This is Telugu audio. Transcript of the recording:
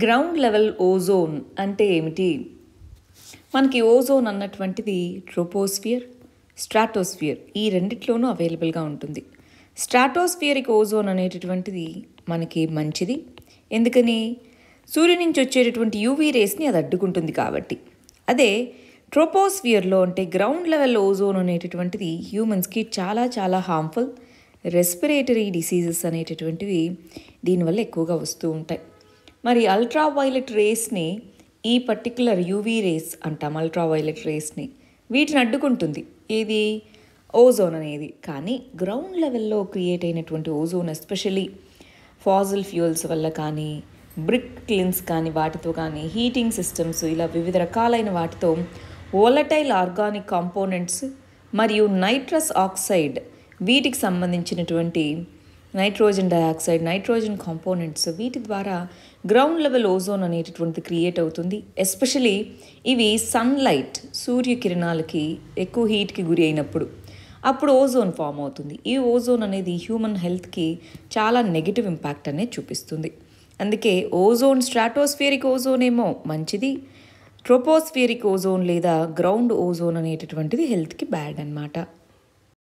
గ్రౌండ్ లెవెల్ ఓజోన్ అంటే ఏమిటి మనకి ఓజోన్ అన్నటువంటిది ట్రోపోస్ఫియర్ స్ట్రాటోస్ఫియర్ ఈ రెండిట్లోనూ అవైలబుల్గా ఉంటుంది స్ట్రాటోస్ఫియరిక్ ఓజోన్ అనేటటువంటిది మనకి మంచిది ఎందుకని సూర్యు నుంచి వచ్చేటటువంటి యూవీ రేస్ని అది అడ్డుకుంటుంది కాబట్టి అదే ట్రోపోస్ఫియర్లో అంటే గ్రౌండ్ లెవెల్ ఓజోన్ అనేటటువంటిది హ్యూమన్స్కి చాలా చాలా హార్మ్ఫుల్ రెస్పిరేటరీ డిసీజెస్ అనేటటువంటివి దీనివల్ల ఎక్కువగా వస్తూ ఉంటాయి మరి అల్ట్రా వైలెట్ రేస్ని ఈ పర్టికులర్ యూవీ రేస్ అంటాం అల్ట్రా వైలెట్ రేస్ని వీటిని అడ్డుకుంటుంది ఏది ఓజోన్ అనేది కానీ గ్రౌండ్ లెవెల్లో క్రియేట్ అయినటువంటి ఓజోన్ ఎస్పెషలీ ఫాజిల్ ఫ్యూయల్స్ వల్ల కానీ బ్రిక్ క్లిన్స్ కానీ వాటితో కానీ హీటింగ్ సిస్టమ్స్ ఇలా వివిధ రకాలైన వాటితో వోలటైల్ ఆర్గానిక్ కాంపోనెంట్స్ మరియు నైట్రస్ ఆక్సైడ్ వీటికి సంబంధించినటువంటి నైట్రోజన్ డయాక్సైడ్ నైట్రోజన్ కాంపోనెంట్స్ వీటి ద్వారా గ్రౌండ్ లెవెల్ ఓజోన్ అనేటటువంటిది క్రియేట్ అవుతుంది ఎస్పెషలీ ఇవి సన్లైట్ సూర్యకిరణాలకి ఎక్కువ హీట్కి గురి అయినప్పుడు అప్పుడు ఓజోన్ ఫామ్ అవుతుంది ఈ ఓజోన్ అనేది హ్యూమన్ హెల్త్కి చాలా నెగిటివ్ ఇంపాక్ట్ అనేది చూపిస్తుంది అందుకే ఓజోన్ స్ట్రాటోస్ఫియరిక్ ఓజోన్ ఏమో మంచిది ట్రోపోస్ఫియరిక్ ఓజోన్ లేదా గ్రౌండ్ ఓజోన్ అనేటటువంటిది హెల్త్కి బ్యాడ్ అనమాట